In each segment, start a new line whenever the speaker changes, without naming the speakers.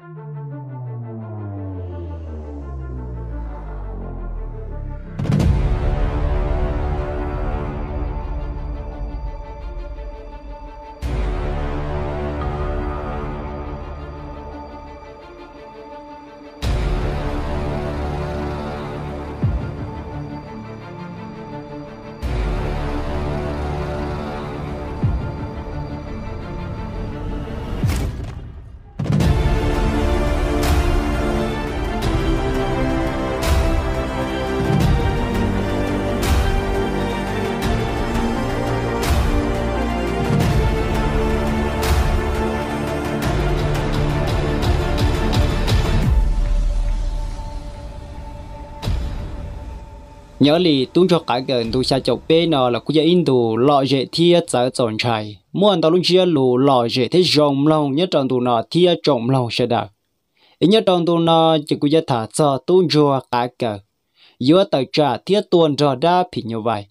Thank you. nhớ li tung cho cái gần tu xa chậu bê nó là cũng in tu lọ dễ thia giờ tròn trái mua anh ta luôn chia lù lọ dễ thế rồng lòng nhớ trong tu nó thia trồng lòng sẽ đạt ít nhớ tròn tu nó chỉ cũng giờ thả cho tung cho cái gần giữa tờ trả thia tuần trò đa phỉ như vậy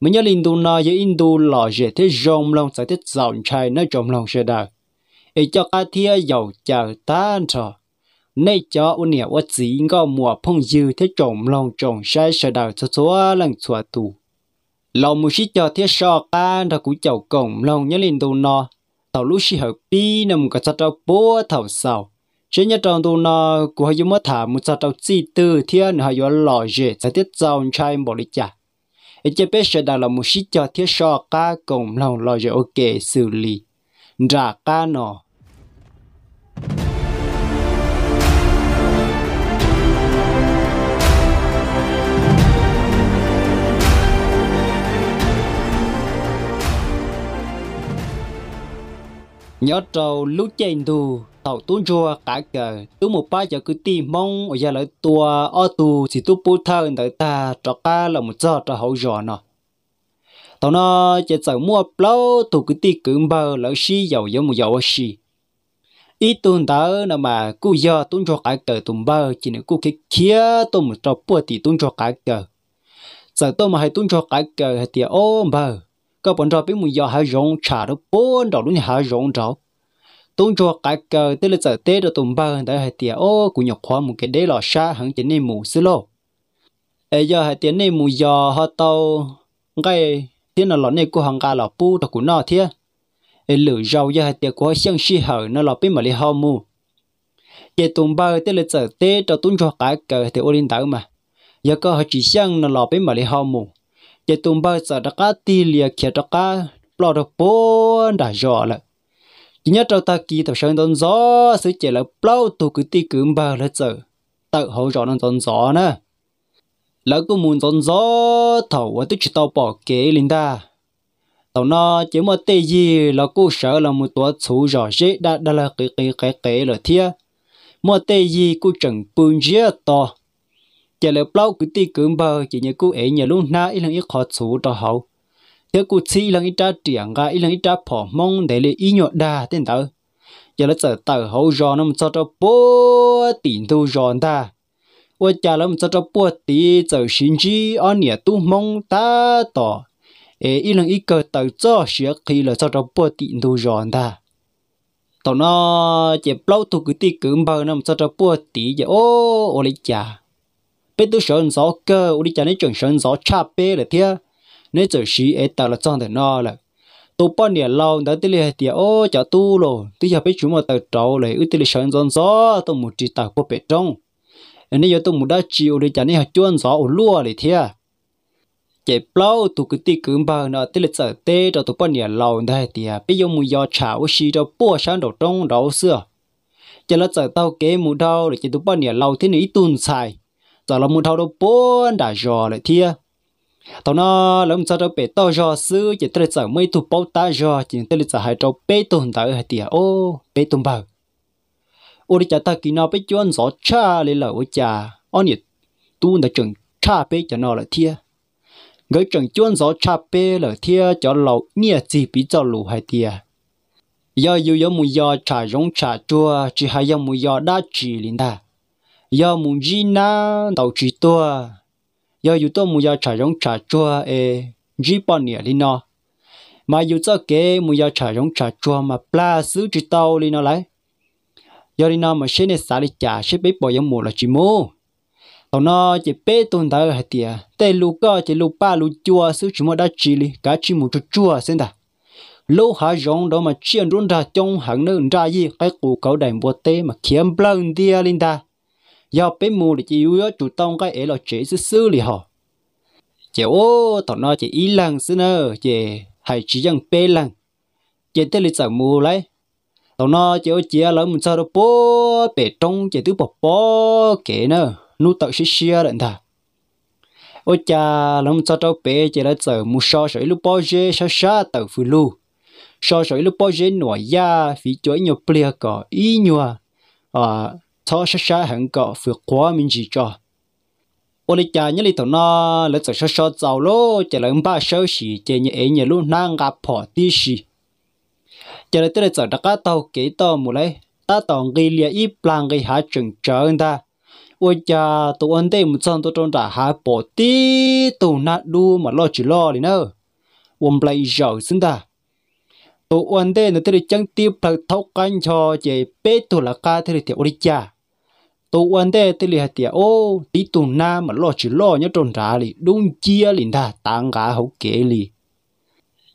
mình nhớ linh tu nó giờ in tu lọ dễ thế rồng lòng sẽ thế tròn trái nó trồng lòng sẽ đạt ít cho cái thia giàu chờ tan trò nay cho u nè u chỉ ngó mua phong dư thế trộm lòng trộm sai sợ đào cho số lần xóa tù lòng mu sĩ cho thế so ca đã cú chầu cổng lòng nhớ lên đồ nọ tàu lúc sĩ hợp bi nằm cả sao trâu bố thầu sau chế nhớ trong đồ nọ cú hơi mất thả một sao trâu chi tư thiên hơi yếu lò dễ sẽ tiết giàu trai bỏ đi chả ít chế bé sợ đầu lòng mu sĩ cho thế so ca cổng lòng lò dễ ok xử lý ra ca nọ nhớ trâu lúc trên tu tàu tuôn chua cả cờ tu một ba giờ cứ tìm mong ở giờ lợi tua ở tu thì tu bố thơ người ta cho cá là một giờ cho hậu giò nọ tàu nó chỉ sợ mua lâu tu cứ tìm cứ bờ lỡ xí dầu giống một dầu xí ít tuần tớ là mà cứ giờ tuôn cho cả cờ tuần bờ chỉ nữa cứ cái kia tuôn một trò bữa thì tuôn cho cả cờ giờ tôi mà hay tuôn cho cả cờ thì ôm bờ các bọn cho biết mình giờ hai rong trả đó bốn đầu luôn hai rong trâu tôn cho cái cờ tới là giờ tết rồi tụm ba đã hai tiền ô cũng nhập khoa một cái đấy là xa hẳn chỉ nên mù xí lô ấy giờ hai tiền này mù giờ họ tàu cái tiền là lọ này của hàng gà lọ pu đó của nó thiệt ấy lửa rau giờ hai tiền của xiang xi hở nó lọ biết mà lấy hao mù giờ tụm ba tới là giờ tết cho tôn cho cái cờ thì ô linh tàu mà giờ có họ chỉ xiang nó lọ biết mà lấy hao mù bao giờ ti chỉ nhớ trong ta kỳ tập sơn tôn gió sự chỉ là bao tụ cứ ti cứ bao là chờ tự hậu rõ nó tôn gió nè lỡ cũng muốn tôn gió thầu ở tức tao bỏ kế lên ta tao nó chỉ một tê gì là cô sợ là một tuột số rõ dễ đã đã là cái cái cái cái là thia một tê gì cô chẳng buồn gì to giờ lỡ bao cứ ti cứ bờ chỉ như cứ ấy nhà luôn na ít lần ít khó số đó hậu giờ cứ chỉ lần ít trả tiền ra ít lần ít trả phỏ mong để lấy ít nhọ đa tên tớ giờ lỡ sợ tờ hậu giò nó cho cho bố tiền thu giò ta ôi cha lắm cho cho bố tí giờ xin chi ở nhà tu mong ta tỏ ấy ít lần ít cơ tờ cho sửa khi là cho cho bố tiền thu giò ta tao nó chỉ bao tu cứ ti cứ bờ nó cho cho bố tí giờ ô ô lấy cha bé tôi sơn gió cơ ủa đi chả nên chuẩn sơn gió cha bé là thế nên giờ xí ấy tao là chọn thế nó là tôi bao nhiêu lâu đã tới liền thì ô chả tu rồi tôi giờ bé chúng mà tao trâu lại ủa tới sơn gió gió tôi một chỉ tao có bé trong nên giờ tôi một đã chịu đi chả nên chuẩn gió ủa lúa là thế chế bao tụ cứ tí cứ bao nó tí lịch sở tê cho tụ bao nhiêu lâu đây thì bây giờ mù do chảo xì cho bùa sáng đầu trong đầu xưa chế lỡ sở tao kế mù đau để chế tụ bao nhiêu lâu thế này tùn xài giờ là muốn thâu đâu bốn đã giò lại thia tao nó lắm cho đâu bể tao giò xứ chỉ tới giờ mới thu bao ta giò chỉ tới giờ hai trâu bể tuần hình tới hai tia ô bể tuần bao ô đi chả ta kỳ nó bể chuyên gió cha lấy lời ô cha ô nhiệt tu đã chừng cha bể cho nó lại thia người chừng chuyên gió cha bể lại thia cho lâu nia chỉ bị cho lù hai tia giờ yêu yêu mù giờ trà rong trà chua chỉ hai yêu mù giờ đã chỉ linh ta giờ muốn gì na đầu chỉ tua giờ dù tôi muốn giờ trả giống trả chua ê gì bao nè đi nó mà dù cho kế muốn giờ trả giống trả chua mà pla xứ chỉ tàu đi nó lại giờ đi nó mà xe nè xả đi trả xe biết bỏ giống mù là chỉ mù tao nó chỉ bé tồn tại ở tiệt tê lu co chỉ lu ba lu chua xứ chỉ mua đã chỉ đi cả chỉ mù chua chua xin ta lô hà rong đó mà chuyện run ra trong hàng nước ra gì cái cụ cậu đầy bùa tê mà kiếm blang đi linh ta giờ bé mù thì chỉ yếu chủ tông cái ấy là chế sư sư lì họ chế ô tao nói chế ý lăng sư nơ chế hay chỉ rằng bé lăng chế tới lịch sử mù lấy tao nói chế ô chế lỡ mình sao đâu bố bé trong chế thứ bò bò kể nơ nu tao xí xia đợn thà ô cha lỡ mình sao đâu bé chế lịch sử mù sao sánh lúc bao giờ sa sa tao phu lu sao sánh lúc bao giờ nổi ya phí chuỗi nhiều plea cỏ ý nhua à ờ, cho sá sá hẳn cọ vừa quá mình gì cho ô lì cha nhớ lì tàu nó lấy cho sá sá giàu lô chả lấy ba sáu xì chả nhớ ấy nhớ luôn nang gặp họ tí xì chả lấy tới lấy cho đặc cá tàu kỹ tàu mù lấy ta tàu gây lia ít plan gây há chừng chờ ta ôi cha tụi anh đây một trong tụi trong đã há bỏ tí tụi nát đu mà lo chỉ lo đi nữa ông lại giàu xin ta tụi anh đây nó tới chẳng tiếp phải thấu cánh cho chị bé tụi là ca tới thì ôi cha tu an de te li hatia ô đi tu na mà lo chỉ lo nhớ tròn trả đi đúng chia li đa tang cả hậu kế đi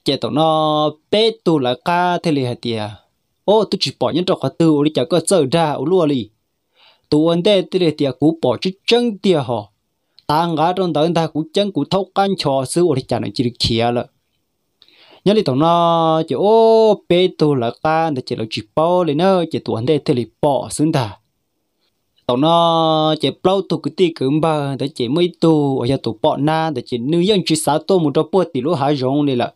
chế tao nó bé tu là ca te li hatia ô tu chỉ bỏ nhớ tròn khóa tư li chả có sợ ra ô lúa li tu an de te li tiệt cú bỏ chứ chân tia họ tang cả trong đó ta cú chân cú thâu căn trò sư ô li chả nó chỉ kia là nhớ li tao nó chế ô bé tu là ca để chế lo chỉ bỏ li nữa chế tu an de te li bỏ xứng ta tao nó chỉ bao tụ cái tí cứng ba để chỉ mấy tụ ở nhà tụ bọ na để chỉ nữ dân chỉ sáu tụ một trăm bốn tỷ lúa hai rong này là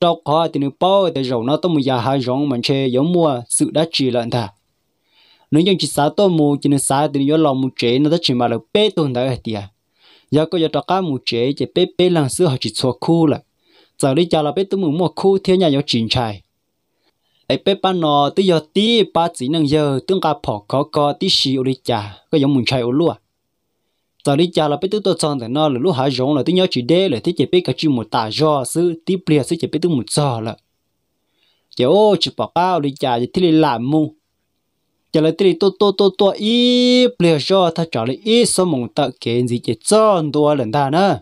trong khó thì nữ bao để rong nó tôm một nhà hai rong mình chơi giống mua sự đã chỉ lợn thà nữ dân chỉ sáu tô một chỉ nữ sáu thì nữ lòng một chế nó đã chỉ mà là bé tụ đấy thì à giờ có giờ trong cá một chế chỉ bé bé lần xưa họ chỉ xóa khu là giờ đi chào là bé tụ một mua khu thiên nhà có chín chài ai bé ba nó tới giờ tí ba chỉ năng giờ tương cả phỏ khó có tí xì đi chà có giống mình chạy ô lúa đi chà là bé tự tôi chọn thì là lúc hạ giống là tới nhớ chỉ đế là tới chỉ bé cả chỉ một tà do sư tí bìa sư chỉ bé tự một giờ là chỉ ô chỉ bỏ đi chà chỉ thì làm mu chỉ là tí tôi tôi tôi tôi ít bìa ta chọn là số mong tợ kiến gì chỉ chọn tôi lần ta nữa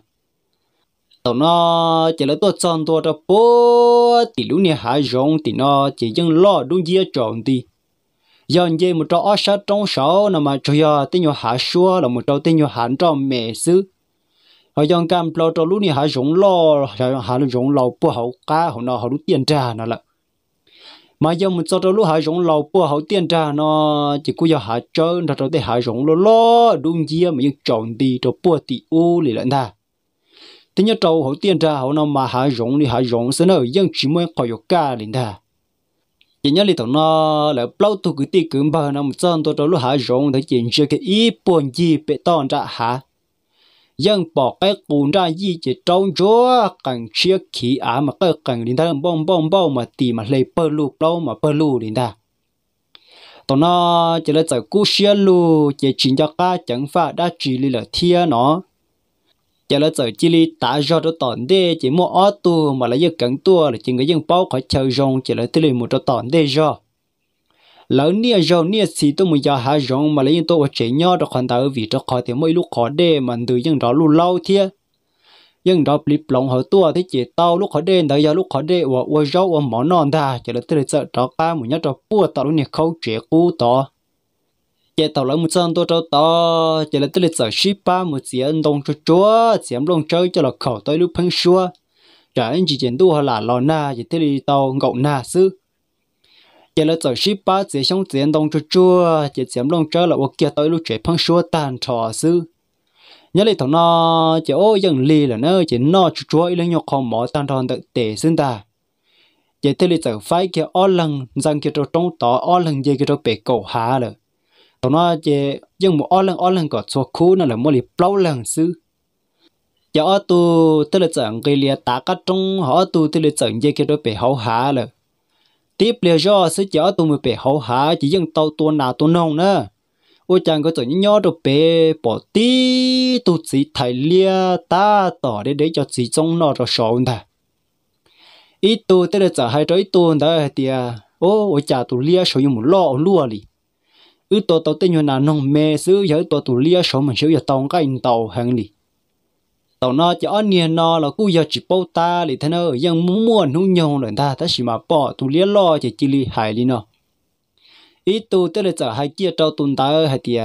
tao nó chỉ là tôi chọn tôi cho bố thì lúc này hai giống thì nó chỉ dân lo đúng dĩa chọn đi dọn dê một trò ở sát trong sáu nằm mà cho giờ tên nhau hạ xua là một trò tên nhau hạn cho mẹ xứ họ dọn cam lo cho lúc này hai giống lo hạ giống lo bố hậu cá họ nó họ lúc tiền trả nó là mà giờ mình cho cho lúc hai giống lo bố hậu tiền trả nó chỉ có giờ hạ chơi nó cho tên hai giống lo lo đúng dĩa mà dừng chọn đi cho bố thì u lì lợn ta thế nhớ trâu hậu tiên ra hậu nó mà hạ rộng đi hạ rộng sẽ nó dân chỉ mới khỏi dục ca liền ta chỉ nhớ đi tàu nó là bao tu cứ ti cứ bờ nó một chân tôi trâu lúc hạ rộng thì chỉ chơi cái ý buồn gì bị to ra hạ dân bỏ cái cuốn ra gì chỉ trâu chúa cần chia khí á mà cái cần liền ta bông bông bông mà tì mà lấy bơ lu đâu mà bơ lu liền ta tao nó chỉ là giải cú xe lu chỉ chính cho ca chẳng phải đã chỉ là thiên nó giờ là giờ chỉ li tá do đó tòn đê chỉ mua ở tu mà là giờ cắn tua là chỉ người dân bao khỏi chờ rong chỉ là tư li một đó tòn đê do lớn nia do nia xí tôi muốn giờ hạ rong mà là những tôi chỉ nhau đó còn tao vì cho khỏi thì mỗi lúc khó đê mà từ dân đó luôn lâu thiệt dân đó bị lòng họ tua thì chỉ tao lúc khó đê đợi giờ lúc khó đê và và rau và mỏ non ta chỉ là tư li sợ đó ca muốn nhớ cho bua tao luôn nè khâu trẻ cú tao chế tàu lỡ một chân tôi trâu to chế là tôi lịch sử ship ba một chế đông cho chúa chế đông chơi cho là khẩu tôi lúc phăng xua trả dạ, anh chỉ chiến tu là lò na chế thế đi tàu ngậu na sư chế là sử ship ba chế xong chế đông cho chúa chế chế đông chơi là ok tôi lúc chế phăng xua tàn trò sư nhớ lại thằng nó chế ô dần lì là nó chế nó cho chúa lên nhọc không mỏ tàn tròn tự tệ sinh ta chế thế lịch sử phải kia o lần rằng kia trong tỏ o lần gì kia trong bể cổ há rồi nó chỉ dùng một ô lần ô lần có số khu nó là một lì bao lần sư giờ ở tu tức là chẳng cái các trong họ tu tức là chẳng gì đó bị hậu hạ rồi tiếp lìa do sư giờ tu mới bị hậu hạ chỉ dùng tàu tu nào tu nông nữa ôi chẳng có chỗ nhỏ đâu bé bỏ tí tu chỉ thầy lia ta tỏ để để cho chỉ trong nó rồi ta ít tu tới là trả hai trái tu đó thì à, ô ôi chả tu lia sầu một lọ lúa đi ư tổ tổ tên nhau nào nông mê xứ giới tổ tụ lia số mình xíu giờ tông cái in tàu hàng đi tàu nó chỉ ăn nhiên nó là cú giờ chỉ bao ta thì thế nó dân muốn muốn nung nhông rồi ta ta chỉ mà bỏ tụ lia lo chỉ chỉ li hại đi nó ít tụ tức là giờ hai kia trâu tụn ta ở hai tia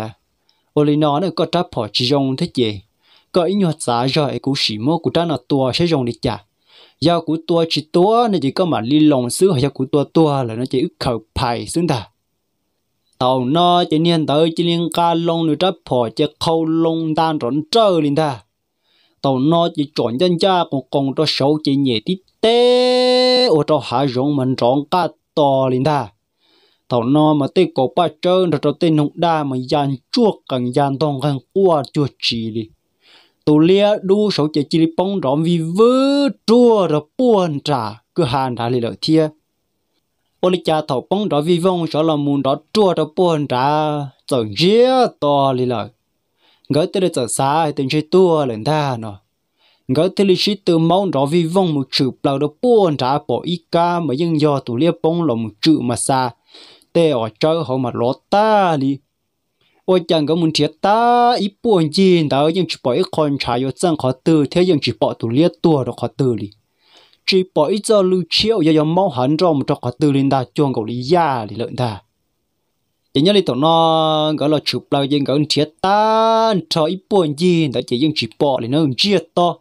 ô li nó nó có tráp bỏ chỉ dùng thế gì có ít nhau giá rồi cú chỉ mua cú ta nó tua sẽ dùng đi chả giờ cú tua chỉ tua nên chỉ có mà li lòng xứ hay giao của tua tua là nó chỉ khẩu phải xứng ta tàu nó chỉ nên tới chỉ liên ca lông nữa chấp phò chỉ khâu lông tan rộn trơ liền ta tàu nó chỉ chọn chân cha còn còn cho sầu chỉ nhẹ tí té ô cho hạ rộng mình rộng cá to liền ta tàu nó mà tê cổ ba trơn rồi cho tên hùng đa mà dàn chuột càng dàn tông càng qua chuột chỉ đi tù lia đu sầu chỉ chỉ bóng rộn vì vớ chua rồi buồn trả cứ hàn đã lì lợi thiê bố lý cha thọ bông đó vi vong cho là muốn đó chua đó buồn ra chẳng dĩa to lì lời ngỡ tới đây chẳng xa hay tình chơi tua lên ta nó ngỡ tới lý sĩ từ mẫu đó vi vong một chữ blau đó buồn ra bỏ ít ca mà dân do tụ lia bông lòng một chữ mà xa tê ở chơi họ mà lót ta lì ôi chẳng có muốn chết ta ít buồn gì đó nhưng chỉ bỏ ít con trái yo chẳng khó từ thế nhưng chỉ bỏ tụ lia tua đó khó từ lì chỉ bỏ ít giờ lưu chiếu giờ giờ mau hẳn rồi một trò quả tư linh ta chuông cầu lý gia thì lợn ta chỉ nhớ đi tụi nó gọi là chụp lao dân gần chết ta cho ít buồn gì đó chỉ dân chỉ bỏ thì nâng không chia to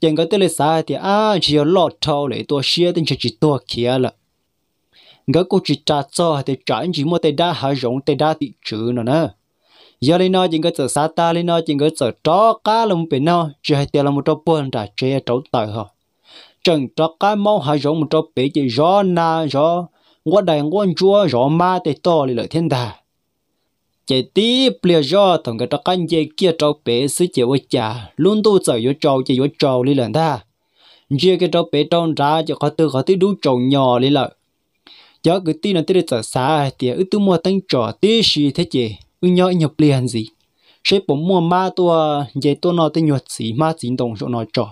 chẳng có tới xa thì à chỉ có lọt thâu để tôi xia tên chỉ chỉ tôi kia là ngỡ cô chỉ trả cho thì trả chỉ mua tay đa hạ rộng tay đa thị trừ nó nè giờ lên nó chỉ có sợ xa ta lên nó chỉ có sợ chó cá lông bên nó chỉ hay tiền là một trò buồn trả chơi trấu tờ họ chẳng cho cái mẫu hai giống một cho bé chỉ gió na gió ngõ đại ngõ chúa gió ma để to lên lợi thiên đà chỉ tí bìa gió thằng cái trắc anh chỉ kia cho bé sứ chỉ vợ cha luôn tu sợ vợ trâu chỉ vợ trâu lên lợi ta chỉ cái cho bé trong ra chỉ có tư có tư đủ trâu nhỏ lên lợi giờ cứ tí nó tí được xa thì ư tu mua tăng trò tí gì thế chị ư nhỏ nhập liền gì sẽ bấm mua ma tua vậy tôi nó tên nhuật gì ma chính đồng cho nó trò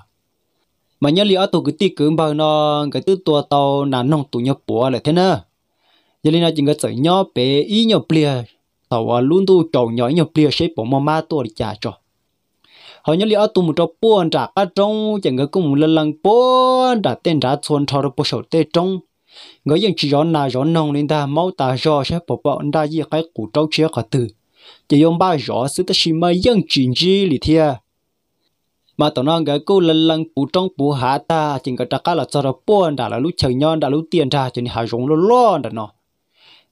mà nhớ liệu tụ cái tí cứ bao nó cái tư tua tàu là nong tụ nhớ bùa lại thế nữa giờ nên là chỉ có sợi nhớ bé ý nhớ bìa tàu luôn tu trầu nhớ nhớ bìa sẽ bỏ mama ma tua để trả cho họ nhớ liệu tụ một trò buồn trả cá trong chẳng cái cũng một lần lần buồn trả tên trả xuân thọ được bao sầu tê trong. người dân chỉ rõ là rõ nông nên ta máu ta rõ sẽ bỏ bỏ anh ta gì cái củ trâu chia cả từ chỉ dùng ba rõ sự ta chỉ mà dân chuyển gì lì thiệt mà tao nói cái cô lần lần phụ trong phụ hạ ta chỉ có chắc là cho nó buồn đã là lúc chơi nhon đã lúc tiền ra cho nên hạ rộng luôn luôn đó nó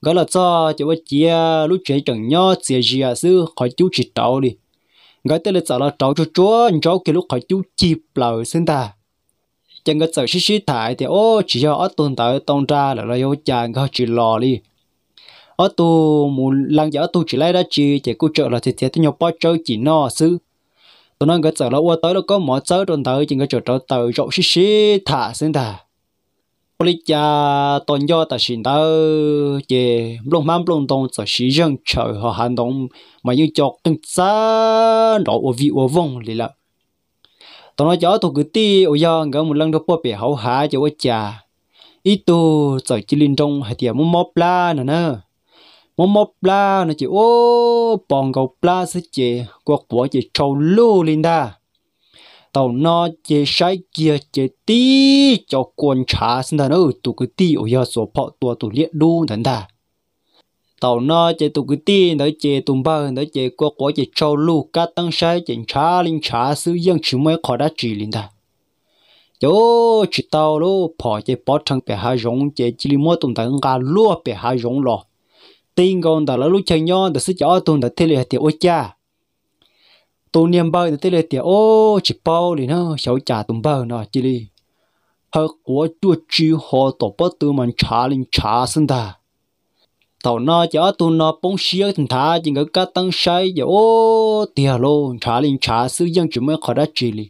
gọi là cho chỉ có chia lúc chơi chẳng nhon chia gì à sư khỏi chú chỉ trâu đi gọi tới là cho là trâu cho chúa cho cái lúc khỏi chú chỉ lờ xin ta chẳng có sợ xí xí thải thì ô chỉ cho ở tuần tới tuần ra là nó yêu chàng có chỉ lò đi ở tu muốn lăng giờ tu chỉ lấy ra chỉ, chỉ cô trợ là thì thì tôi nhau bao chơi chỉ no sư tụi nó cái chợ là qua tới nó có mỏ chợ tròn tới chỉ cái chợ tròn từ rộng xí xí thả xin thả bây giờ tuần do ta xin ta về lông mắm lông tông chợ xí dân chợ họ hành động mà như chọc từng xa nó ở vị ở vùng lì lợ tụi nó chở tụi cứ ti ở giờ ngỡ một lần đó bỏ bể hậu hạ cho ở trà ít tu chợ chỉ linh trong hay tiệm mua móc la nữa nữa một một bla nó chỉ ô bong cầu bla sẽ chỉ quốc bỏ chỉ trâu lưu lên ta tàu nó chỉ sai kia chỉ tí cho quân trả sinh ta nó tụ cái tí ở nhà số phọ tua tụ liệt đu thần ta tàu nó chỉ tụ cái tí nó chỉ tụm ba nó chỉ quốc bỏ chỉ trâu lưu cá tăng sai chỉ trả linh trả sư dân chỉ mới khỏi đã chỉ lên ta chỗ chỉ tàu lô phọ chỉ bỏ thằng bé hà rong chỉ chỉ mua tụm ta ngà lúa bé hà rong lo tin gòn đó là lúc chơi nhau đó sẽ cho tụi đó thế là tiệt ôi cha tụi niệm bao, đó thế là tiệt ô chỉ bao thì nó cháu trả tụi bao nó chỉ đi hơ của chúa chi họ tổ bớt tụi mình trả linh trả sinh ta tàu nó cho tụi nó bóng xía thằng thà chỉ ngỡ cá tăng say giờ ô tiệt luôn trả linh trả sư dân chỉ mới khỏi đã chỉ đi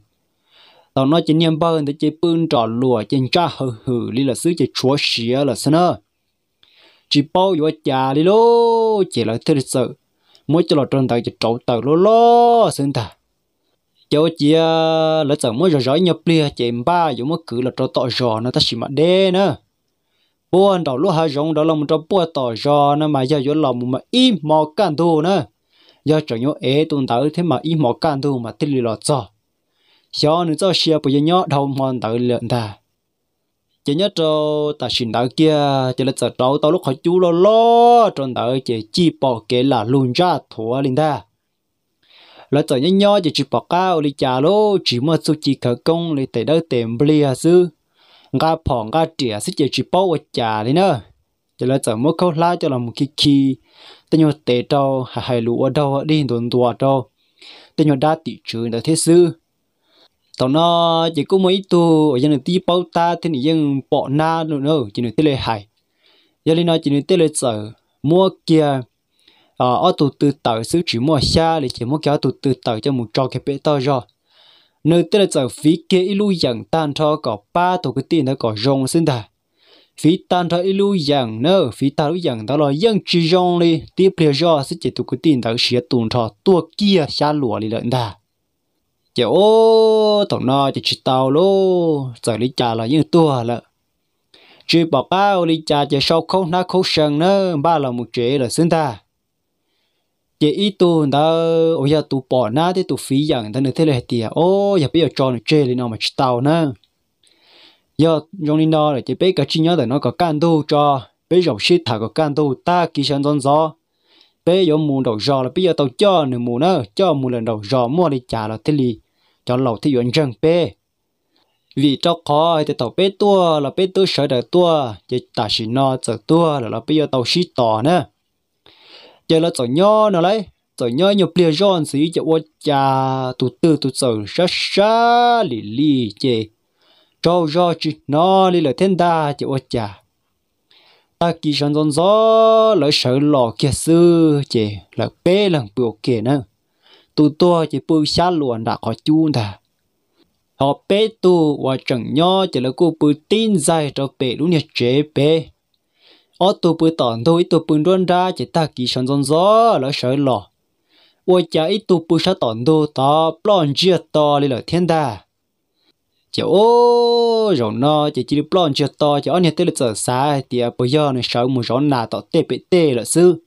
tàu nó chỉ niệm bơi thì chỉ bưng trò lùa chỉ trả hừ hừ đi là sư chỉ chúa xía là sinh ơi chỉ bao giờ già đi lô chỉ là thật sự mỗi chỗ là trần tại chỉ trộn tờ lô lô xin ta chỗ chị là sợ mỗi giờ giỏi nhập lia chị ba dù mỗi cứ là trộn tọ giò nó ta chỉ mà đê nữa bố anh đầu lúc hai rong đó là một trong buồn tọ giò nó mà giờ giờ lòng mà im mò can thu nữa giờ chỗ nhớ ế tuần tới thế mà im mò can thu mà tin lì lọt cho cho nữa cho xe bây giờ nhớ đầu mòn tới lợn ta chỉ nhớ cho ta xin đỡ kia chỉ là sợ trâu tao lúc khỏi chú lo lo trong đỡ chỉ chỉ bỏ kể là luôn ra thua linh ta là sợ nhớ nhớ chỉ chỉ bỏ cao đi trả lô chỉ mà số chỉ khởi công để tới tìm tiền bia sư ngã phò ngã trẻ sẽ chỉ chỉ bỏ ở trả đi nữa chỉ là sợ mỗi câu la cho là một cái khi tên nhau tệ trâu hay hay lũ ở đâu đi đồn đùa trâu tên nhau đa tỷ trường đã thiết sư tao nó chỉ có mấy tu ở dân tí bao ta thì những dân bỏ na nữa nữa chỉ nên tê hại giờ lên nó chỉ nên tê lệ sợ mua kia ờ ở tụ từ tờ xứ chỉ mua xa để chỉ mua kéo tụ từ tờ cho một trò cái bé to rồi nơi tê lệ sợ phí kia ilu dần tan cho có ba tụ cái tiền nó có rong xin ta phí tan cho ilu dần nữa phí ta ilu dần đó là dân chỉ rong đi tiếp theo rồi sẽ chỉ tụ cái tiền đó sẽ tuôn cho tua kia xa lúa đi lợn ta chỉ ô tổng nó chỉ chỉ tàu lô giờ đi trà là như tua lợ chỉ bảo bao đi trà chỉ sau không na không sừng nữa ba là một chế là xứng ta chỉ ít tu đó ô giờ tu bỏ na thì tu phí rằng ta nữa thế là tiệt ô giờ bây giờ cho nó chơi lên nó mà chỉ tàu nữa giờ trong linh đó là chỉ biết cái chi nhớ là nó có can tu cho bây giờ shit thằng có can tu ta kỳ sơn dân gió bây giờ mù đầu gió là bây giờ tao cho nửa mù nữa cho mù lần đầu gió mua đi trả là thế li cho lâu thì yuan răng bê vì cho khó thì tàu bê tua là bê tua sợ đời tua chỉ ta chỉ nó sợ tua là là bây giờ tàu xí tỏ nữa giờ là tàu nhỏ nó lấy tàu nhỏ nhiều bia giòn gì cho ô cha tụ tư tụ sợ sa sa lì lì chê cho cho chỉ nó lì là thiên đa cho ô cha ta kỳ sản giòn gió lỡ sợ lò kia sư chê là bê lần biểu kia nữa tu tua chỉ bu xa luồn đã khó chun thà họ bé tu và chẳng nhó chỉ là cô bu tin dài cho bé lúc nhật chế bé ở tu bu tòn thôi tu bu đoan ra chỉ ta kỳ sẵn sẵn gió là sợ lọ và chả ít tu bu sa tòn đồ ta plon chia to lên là thiên đà chỉ ô rồi nó chỉ chỉ plon chia to chỉ ở nhà tê là sợ sai thì bây giờ nó sợ một rõ nà tỏ tê bị tê là sư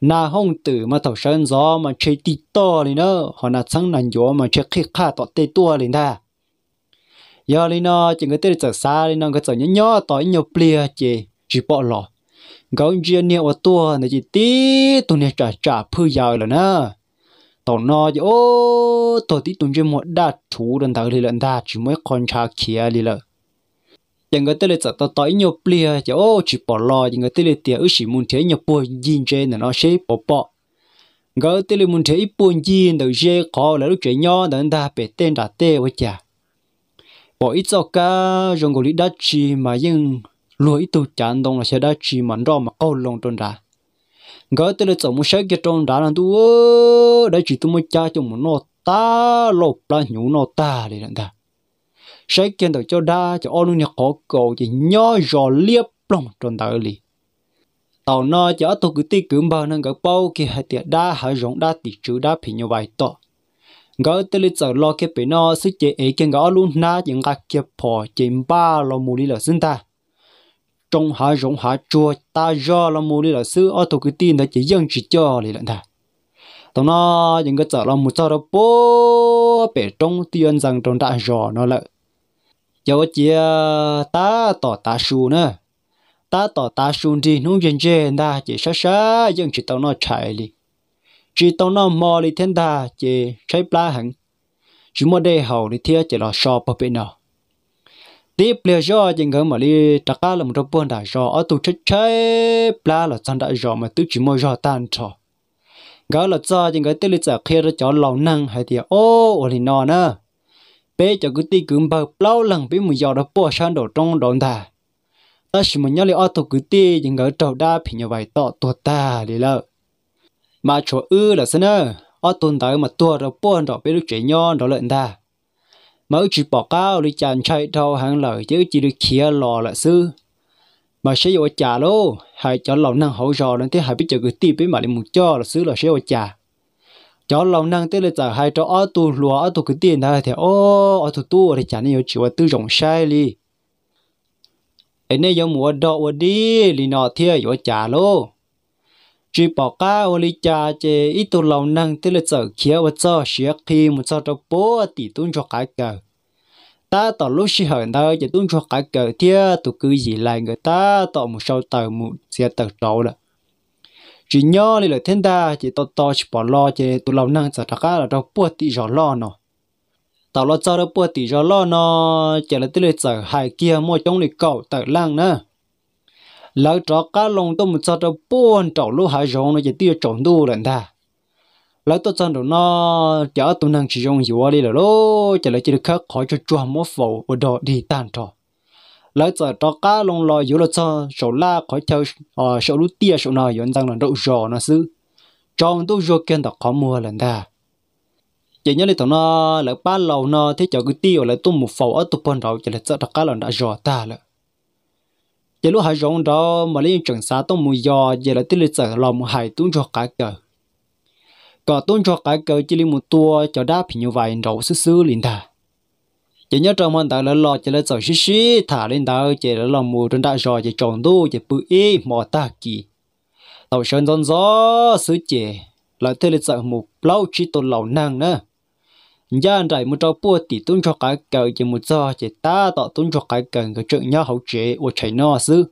na hong tử mà thầu sơn gió mà chơi tì to lên đó họ là sáng nàn gió mà chơi khi khá tọt tê tua lên ta giờ lên nó chỉ người tê trở xa lên nó cái trở nhỏ nhỏ tỏi nhiều plia chỉ chỉ bỏ lọ gấu chia nhiều ở tua này chỉ tí tụi này trả trả phư giàu rồi nữa tổ nó chỉ ô tổ tí tụi chơi một đa thú đần tàu thì lần ta chỉ mới con cha kia đi rồi chẳng người tới đây chợ tao tới nhiều plia chả ô chỉ bỏ lo chẳng người tới đây tiền ước chỉ muốn thế nhiều bùa yin chơi là nó sẽ bỏ bỏ ngỡ tới lệ muốn thế ít bùa yin đầu dê khó là lúc chuyện nhỏ nên ta bể tên đặt tên với chả bỏ ít cho cá trong gò lý đá chỉ mà nhưng lối tu chán đông là sẽ đá chỉ mà đó mà câu lòng trôn ra ngỡ tới đây chợ muốn sẽ cái trong ra là tu đã chỉ tu mới cha cho một nó ta lộc là nhũ nó ta để làm ta sẽ kiến được cho đa cho ô luôn nhạc khổ cổ chỉ nhó rò liếp lòng tròn tờ lì tàu nó cho tôi cứ ti cứ bờ nên cái bao kia hai tiệt đa hai rộng đa tỷ chữ đa phì nhiều bài to gỡ tới lịch giờ lo kia bị nó sức chế ấy kia gỡ luôn na những cái kia phò chìm ba lo mù đi là xin ta trong hai rộng hai chua ta do lo mù đi là sư ô tôi cứ tin là chỉ dân chỉ cho lì lận ta tàu nó những cái giờ lo mù cho đó bố bể trong tiền rằng trong đại rò nó lợi giờ chỉ ta tỏ ta su nữa ta tỏ ta su đi nung dân chơi ta chỉ sát sát dân chỉ tao nó chạy đi chỉ tao nó mò đi thiên ta chỉ chạy pla hẳn chỉ mua đây hậu đi thiên chỉ là sọ bắp bên nào tiếp liệu do dân gỡ mà đi tất cả là một đôi bên đã do ở tụ chết chơi pla là chân đã do mà tự chỉ mua do tan cho, gỡ là do dân gỡ tới lịch giờ khi ra cho lâu năng hay thì ô ổn nó nữa bé cho cứ ti cứ bao lâu lần bé mình giàu đã bỏ sang đồ trong đồn ta ta chỉ mình nhớ lại ô tô cứ ti những cái trâu đa thì như vậy tọ tuột ta đi lợ mà chỗ ư là sao nữa ô tô tới mà tua đó bỏ đồ bé được chuyện nhon đó lợn ta mà ư chỉ bỏ cao đi chàng chạy đâu hàng lời chứ chỉ được kia lò là sư mà sẽ vô trả luôn hay cho lòng năng hậu rò nên thế hai biết chờ cứ ti bé mà đi một cho là sư là sẽ vô trả cho lòng năng tức là giờ hai cho ở tu lúa ở tu cái tiền thôi thì ô ở tu tu thì chẳng nhiều chịu tư rộng sai đi, anh ấy giống mùa đỏ ở đi li nọ thia yếu trả lô chỉ bỏ cá ở li trả chế ít tu lòng năng tức là giờ kia ở giờ xia khi một giờ cho bố tỷ tuân cho cái cờ ta tỏ lúc xí hở đó chỉ tuân cho cái cờ thia tu cứ gì lại người ta tỏ một sau tờ một xe tờ trâu là chỉ nhớ là thiên đa chỉ to to chỉ bỏ lo chỉ tụ lòng năng sợ thắc là đâu bữa tỷ gió lo nó tao lo cho đâu bữa tỷ gió lo nó chỉ là tỷ lệ sợ hai kia mua trong lịch cầu tự lang nữa lỡ cho cá lồng tôi một cho đâu buôn trầu lúa hai giống nó chỉ tiêu trộn đủ lần ta lỡ tôi cho đồ nó chở tụ năng chỉ dùng hiệu đi là lô chỉ là chỉ được khắc khỏi cho chuồng mua phổ ở đó đi tàn trò lỡ giờ cho cá lông lòi yếu là cho sổ la khỏi theo ờ sổ lú tia sổ nào yon rằng là đậu rò nó xứ trong tôi rò kia đọc khó mua lần ta chỉ nhớ là tụi nó lỡ ba lầu nó thế cho cái tiêu lại tung một phẩu ở tụi bọn rồi chỉ là cho cá lần đã rò ta lỡ chỉ lúc hai rong đó mà lấy trường xa tung mùi giò giờ là tiêu lấy sử lòng hải tung rò cá cờ có tung rò cá cờ chỉ lấy một tua cho đáp như vậy rồi xứ xứ liền ta chỉ nhớ trong mình tao là lo chỉ là sầu xí xí thả lên tao chỉ là lo mù trên đại rồi chỉ tròn tu chỉ bự y mò ta kỳ tàu sơn gió gió sứ chỉ là thế là sợ một lâu chỉ tôn lầu năng nữa anh đại một trâu bùa tỷ tuân cho cái cờ chỉ một giờ chỉ ta tạo tuân cho cái cờ cái chuyện nhau hậu chế của chạy nó sứ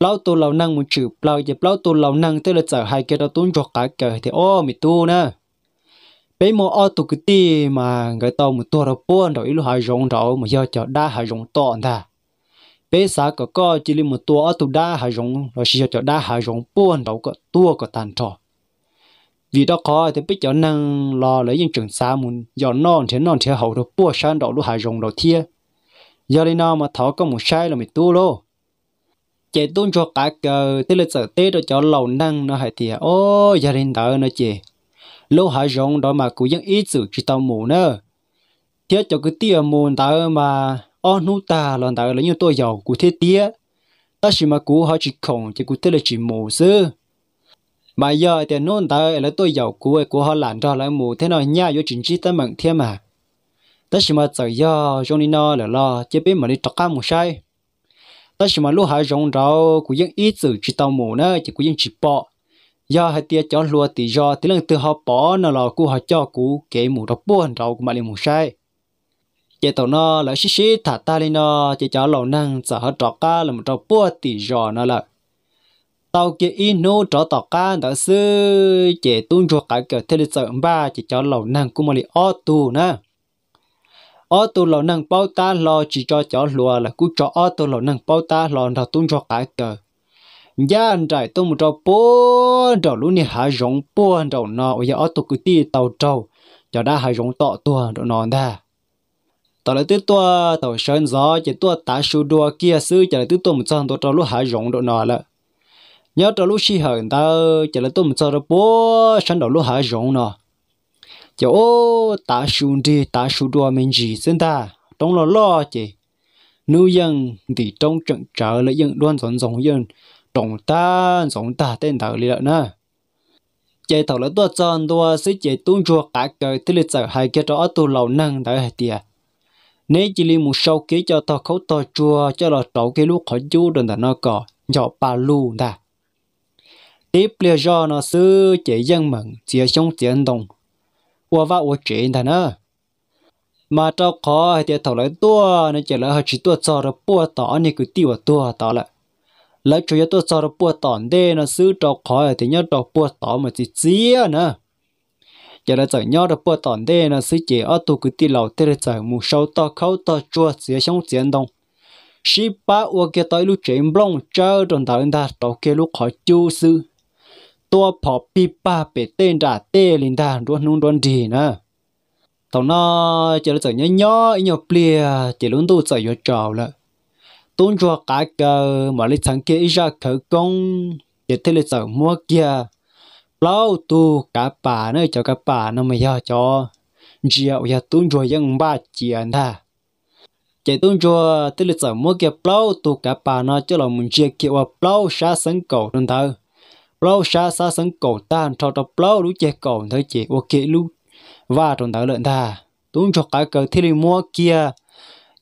lâu tu lâu năng một chữ lâu chỉ lâu tu lâu năng thế là sợ hai cái đó tuân cho cái cờ thì ô mì tu nữa bé mò ô tụ cái tì mà người tàu một tua rồi buôn rồi ít lúc hai rong đầu mà giờ cho đa hai rong to ta bé xã có co chỉ li một tua ô tụ đa hai rong rồi chỉ cho đa hai rong buôn rồi có tua có tàn trò vì đó có thì biết cho năng lo lấy những trường xa muốn giờ non thế non thế hậu đầu buôn sang đầu lúc hai rong đầu thia giờ đây nào mà thảo có một sai là mình tua luôn chạy tôn cho cả cờ tới là sợ tết rồi cho lầu năng nó hay thì ô giờ đình đỡ nó chị lô hải rộng đó mà cũng vẫn ít sự chỉ tao mù nữa tiếc cho cái tia mù ta mà ô nu ta lần ta là như tôi giàu của thế tiếc ta chỉ mà cũng họ chỉ khổng chỉ cũng thế là chỉ mù sư mà giờ thì nôn ta là tôi giàu cũng của họ làm cho lại mù thế nào nha vô chính trị ta mặn thế mà ta chỉ mà giờ giờ trong đi nó là lo chỉ biết mà đi trọc cá mù sai ta chỉ mà lúc hải rộng đó cũng vẫn ít sự chỉ tao mù nữa chỉ cũng vẫn chỉ bỏ do hai tia cho lúa thì do thì lần từ họ bỏ nó là cú họ cho cú kể mù đọc buồn của mà liền mù sai chế tàu nó là xí xí thả ta lên nó chế cho lầu năng sợ họ trọ cá là một trọ buồn thì do nó là tàu kia in nô trọ tàu cá đó sư chế tung cho cả kiểu thế lịch sử ba chế cho lầu năng cũng mà liền ô tu nè ô tô lầu năng bao ta lo chỉ cho chó lùa là cú cho ô tô lầu năng bao ta lo đầu tung cho cả kiểu nhà trải tôi một trâu bò, trâu lúc này hạ giống bố trâu nọ bây giờ tôi cứ đi tàu trâu giờ đã hạ giống tọ tua đồ nọ ra tao lại tiếp tua tàu sơn gió chỉ tua tá su đua kia sư chỉ lại tiếp tua một trăm tôi trâu lúc hạ giống đồ nọ là nhớ trâu lúc xí hờn tao chỉ lại tôi một trâu bò, sơn đầu lúc hạ giống nọ chỉ ô tá su đi tá su đua mình gì xin ta trong lo lo chỉ nuôi dân thì trong trận trở lại dân đoan dọn dọn dân trọng ta trọng ta tên thầu lý lợn nè chạy thầu là tua chân tua sẽ chạy tuôn chuột cả cờ thứ lịch sử hai cái đó tu lầu năng tới hai tia nếu chỉ li một sâu kế cho tao khấu tao chua cho là trậu cái lúc khỏi chú đừng là nó có nhỏ ba lu ta tiếp liệu do nó sư chạy dân mừng chỉ sống tiền đồng qua vạ qua chuyện ta nữa mà trâu khó thì thầu lại tua nó chạy lại hơi chỉ tua cho rồi bua tỏ này cứ tiêu tua tỏ lại lấy chủ yếu tôi cho nó bùa tỏn đê nó xứ trò khỏi thì nhớ trò bùa tỏ mà chỉ chia nữa giờ là chẳng nhớ được bùa tỏn đê nó xứ chỉ ở tụ cái ti lầu tê là chẳng mù sâu to khâu to chua xía sống chiến đông sĩ ba ua kia tới lúc chém bông chờ đồng đạo ta trò kia lúc khỏi chú sư tua phò pi ba bể tên đã tê linh ta luôn nung đuôn đi nữa tao nói giờ là chẳng nhớ nhớ nhớ chỉ luôn tu chạy vô trào lại tôn cho cả cờ mà lấy chẳng kia ra khởi công để thế lấy sợ mua kia lâu tu cả bà nơi cho cả bà nó mà giờ cho diệu ya tôn cho dân ba chuyện tha chỉ tôn cho thế lấy sợ mua kia lâu tu cả bà nó cho là mình chia kia và lâu xa sân cầu nên thơ lâu xa xa sân cầu tan cho cho lâu lúc chơi cầu thôi chỉ ok lúc và trong thơ lợn tha tôn cho cả cờ thế lấy mua kia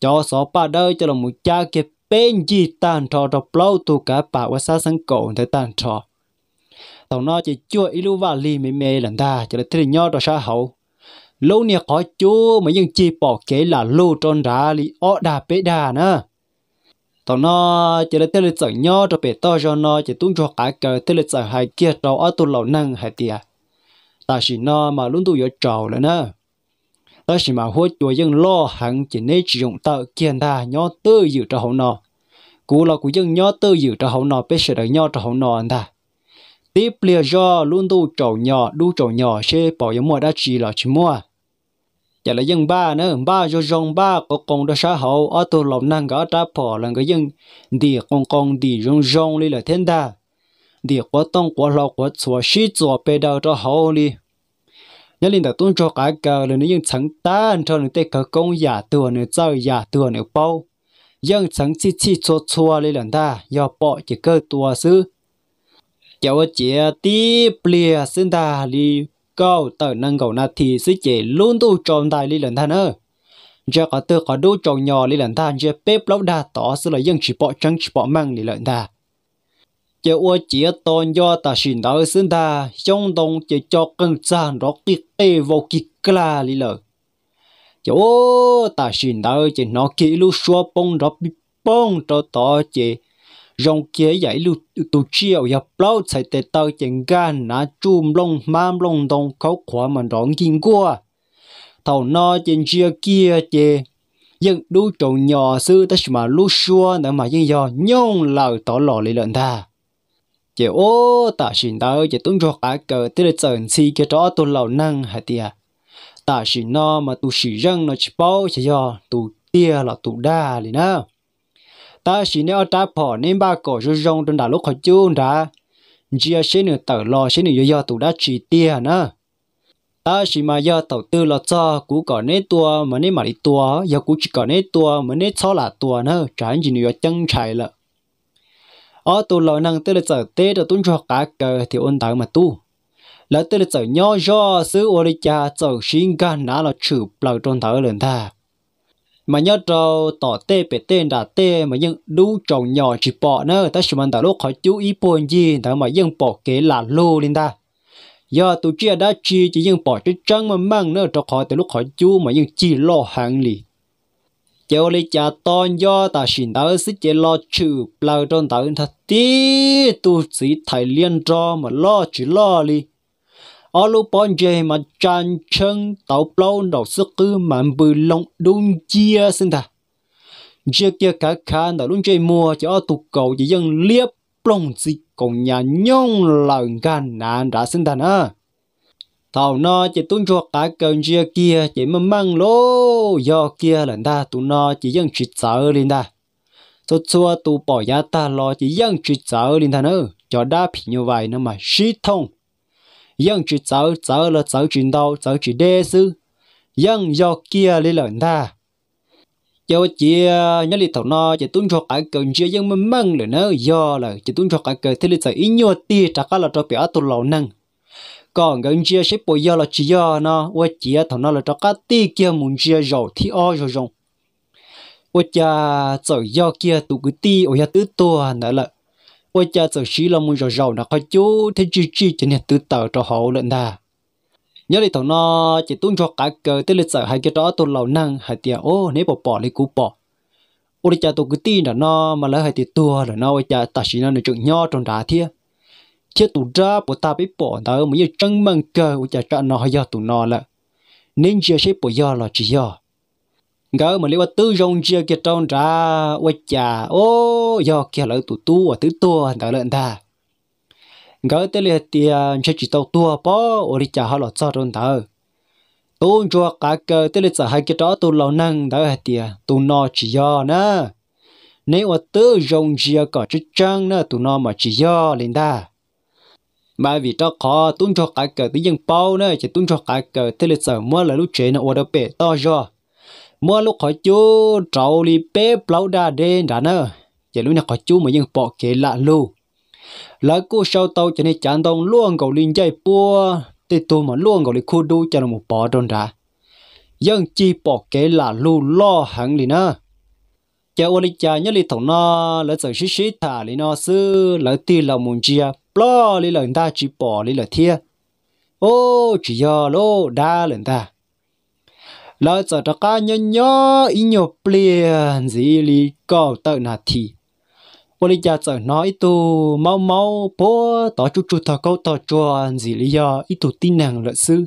cho số ba đây cho là một cha kia bên gì tàn trò đọc lâu tù cả bà và xa sáng cổ thấy tàn trò tàu nó chỉ chua ít lưu vào lì mê mê lần ta chỉ là thế nhau đó xa hậu lâu nè có chú mà nhưng chỉ bỏ kế là lưu tròn ra li ọ đà bế đà nữa tàu nó chỉ là thế là chẳng nhau cho bể to cho nó chỉ tung cho cả cờ thế là chẳng hai kia trâu ở tu lẩu năng hai tia ta chỉ nó mà luôn tu yếu trò là nữa ta chỉ mà hỗ trợ dân lo hàng chỉ nên sử dụng tạo kiên ta nhó tư dự cho hậu nọ cú là cú dân nhó tư dự cho hậu nọ bây giờ đời nhó cho hậu nọ anh ta tiếp liền do luôn tu trầu nhỏ đu trầu nhỏ sẽ bỏ giống mua đã chỉ là chỉ mua giờ là dân ba nữa ba cho rong ba có con đó xã hậu ở tu lòng năng gõ trả bỏ là cái dân đi con con đi rong rong đi là thiên ta đi quá tông quá lo quá chùa xí chùa bê đào cho hậu đi nhớ linh đã tuân cho cả cờ là nếu như chẳng tan cho nên tê cờ công giả tựa nữa giao giả tựa nữa bao dân chẳng chi chi cho chua lên lần ta do bỏ chỉ cơ tua sư cháu chỉ tí plea xin ta đi câu tờ năng cầu na thì sư chỉ luôn tu tròn tài lên lần ta nữa giờ có tư có đu tròn nhỏ lên lần ta giờ bếp lâu đa tỏ sư là dân chỉ bỏ trắng chỉ bỏ mang lên lần ta chỉ ô chỉ tôn do ta xin đỡ sinh ta trong đồng chỉ cho cân trang đó kí kê vô kí kla lý lợ chỉ ô ta xin đỡ chỉ nó kí lu xua bông đó bị bông cho tỏ chỉ rong kia dạy lu tu chiều ya plau chạy tới tao chỉ gan ná chùm lông mam lông đồng khấu khóa mà đó kinh qua thầu nó chỉ chia kia chỉ nhưng đu trộn nhỏ sư ta mà lu xua nữa mà nhưng do nhông lầu tỏ lò lý lợn ta chỉ ô ta xin đó chỉ tung cho cả cờ tức là trần si cái đó tôi lâu năng hả tia à? ta xin nó mà tu sĩ răng nó chỉ bảo chỉ do tu tia là tu đa liền đó ta xin nó trả bỏ nên ba cổ rồi rong trong đà lúc họ chun đã chỉ xin nữa tờ lo xin nữa do tu đa chỉ tia nữa ta chỉ mà do đầu tư là cho cú có nét tua mà nét mà đi tua giờ cú chỉ có nét tua mà nét cho là tua nữa chẳng gì nữa chân chạy là ở tụ lò năng tê là chở tê là tuân cho cả cờ thì ôn tạo mà tu lỡ tê là chở nhỏ do xứ ô đi cha chở xin cả ná là chữ lầu trôn thở lên ta, mà nhớ trâu tỏ tê bể tên đã tê mà nhưng đu trồng nhỏ chỉ bỏ nữa ta chỉ mình tạo lúc khỏi chú ý buồn gì thở mà nhưng bỏ kế là lô lên ta giờ tụi chia đã chi chỉ nhưng bỏ cái trăng mà mang nữa cho khỏi từ lúc khỏi chú mà nhưng chỉ lo hàng lì giờ lấy cha tôn do ta xin đỡ sức chế lo chữ bao trong ta ứng thật tí tu sĩ thầy liên cho mà lo chỉ lo li ở lúc bọn chế mà chan chân tàu lâu đầu sức cứ mạnh bự lông đun chia xin ta giờ kia cả khăn đã luôn chơi mua cho tụ cầu chỉ dân liếp plong gì còn nhà nhông là gan nạn đã xin ta nữa tàu nó chỉ tuân chuột cái con chia kia chỉ mầm măng lô do kia lần ta tụi nó chỉ dân chỉ sợ lên ta cho chua tụi bỏ giá ta lo chỉ dân chỉ sợ lên ta nữa cho đa phí như vậy nó mà sĩ thông dân chỉ sợ sợ là sợ chuyện đâu sợ chuyện đê sư dân do kia lên lần ta cho chị ờ, nhớ lý thầu nó chỉ tuân cho cái con chia dân mầm măng rồi nữa do là chị tuân cho cái con thế lý sợ ít nhiều tia trả cả là cho bé tụi lâu năng còn gần chia sẽ bồi giờ là chỉ giờ nó và chỉ thằng nó là cho cái ti kia muốn chia rồi thì ở rồi rồi và cha giờ giờ kia tụ cái ti ở nhà tứ tua nữa là và cha giờ xí là muốn rồi rồi nó có chú thế chi chi cho nên tứ tờ cho họ lận đà nhớ đi thằng nó chỉ tuân cho cả cờ tới lịch sử hai cái đó tôi lầu năng hai tiền ô nếu bỏ bỏ lấy cú bỏ ôi cha tôi cái tin là nó mà lấy hai tiền tua là nó cha ta xí nó được chuyện nho trong đá thiệt chứ tụ ra bộ ta bị bỏ đó mới chân măng cơ u cha cha nó do tụ nó là nên chưa sẽ bỏ do là chỉ do ngỡ mà nếu tư rong chưa kia trong ra u cha ô do kia lỡ tụ tu ở tứ tua đó lợn ta gỡ tới liệt tiền sẽ chỉ tàu tua bỏ u đi cha họ lọt cho trong đó tuôn cho cả cơ tới liệt sợ hai cái đó tụ lâu năng đó là tiền tụ nó chỉ do nữa nếu mà tư rong chưa có chức trang nữa tụ nó mà chỉ do lên ta mà vì cho khó tuân cho cái cờ tiếng dân bao nữa chỉ tuân cho cái cờ thế lịch sử mua là lúc chế nó order bể to cho mua lúc khỏi chú trâu li bể lâu đa đen đã nữa chỉ lúc nào khỏi chú mà dân bỏ kế lạ lu lỡ cô sau tàu cho nên chán đông luôn cầu linh dây bua thì tôi mà luôn gọi là khu đu cho nó một bỏ đồn ra dân chi bỏ kế là lu lo hẳn lì nữa, cha ô lý cha nhớ lý thằng nó lỡ sợ xí xí thả lì nó sư lỡ ti là muốn chia lo lý lần ta chỉ bỏ lý là thia ô chỉ do lô đa lần ta lo giờ đó cá nhân nhớ ý nhớ liền gì lý có tự nà thì ô lý giờ giờ nói tu mau mau bố tỏ chút chút thọ câu tỏ cho gì lý do ý tu tin nàng luật sư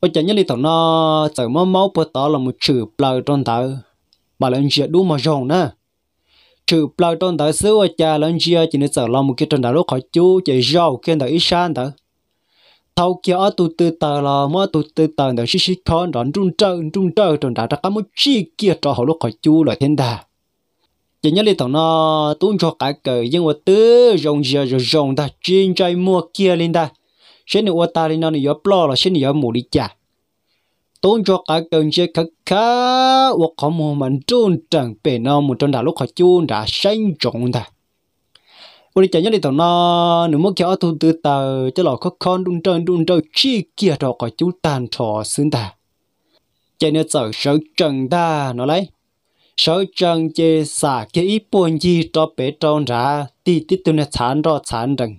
ô chả nhớ lý tỏ nó giờ mau mau bố tỏ là một chữ bờ trong tờ bà lần chuyện đúng mà rồng nữa trừ bao tôn tới xứ ở cha lớn chia chỉ nên sợ lòng một cái trận đạo lúc khỏi chú chạy rau kia tới ít san tới thâu kia ở tụ tư tờ là mà tụ tư tờ tới xí xí khó đón trung trơ trung trơ trận đạo đã có một chi kia cho họ lúc khỏi chú lại thiên đà chỉ nhớ lên thằng nó tuôn cho cái cờ nhưng mà tứ rồng giờ rồi rồng ta chuyên chơi mua kia lên ta xin nữa ta lên nó nữa lo là sẽ nữa mù đi chả tôn cho cả cần chơi khá khá và có một mình trôn trần bề nó một trong đảo lúc họ chôn đã sinh trọng ta ủa đi chả nhớ đi tàu nó nếu muốn kéo thu từ tàu cho lò khó khăn đun trơn đun trơn chi kia đó có chú tàn thọ xương ta chạy nữa sợ sợ trần ta nó lấy sợ trần chê xả cái ý buồn gì cho bể tròn ra tí tí tụi nó chán rồi chán rừng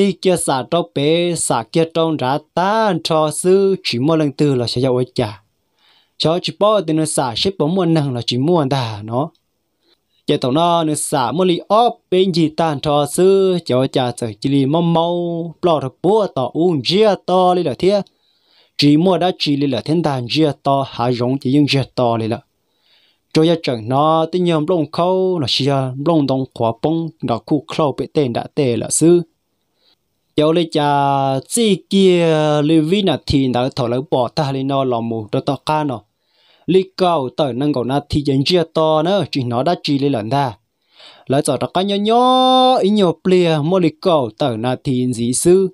đi kia xả trâu bế xả kia trông ra ta cho sư chỉ mua lần từ là sẽ giàu chả cho chỉ bỏ thì nó xả xếp bóng mua năng là chỉ mua đà nó giờ tàu nó nó xả mua lì óp bên gì ta cho sư cho chả sợ chỉ lì mau mau bỏ được búa tỏ uống chia to lì là thế chỉ mua đã chỉ lì là thiên đàn chia to hà giống chỉ những chia to lì là cho gia trưởng nó tin nhầm lông khâu là xia lông đông khóa bông đó khu khâu bị tên đã tệ là sư giờ lấy cha chỉ kia lưu vi nà thì đã thở lấy bỏ ta lấy nó làm một đứa to ca nó lấy cao tới nâng cầu na thì dân chia to nữa chỉ nó đã chỉ lên lần ta lấy cho đó cái nhỏ nhỏ ý nhỏ plea mua lấy cao tới na thì gì sư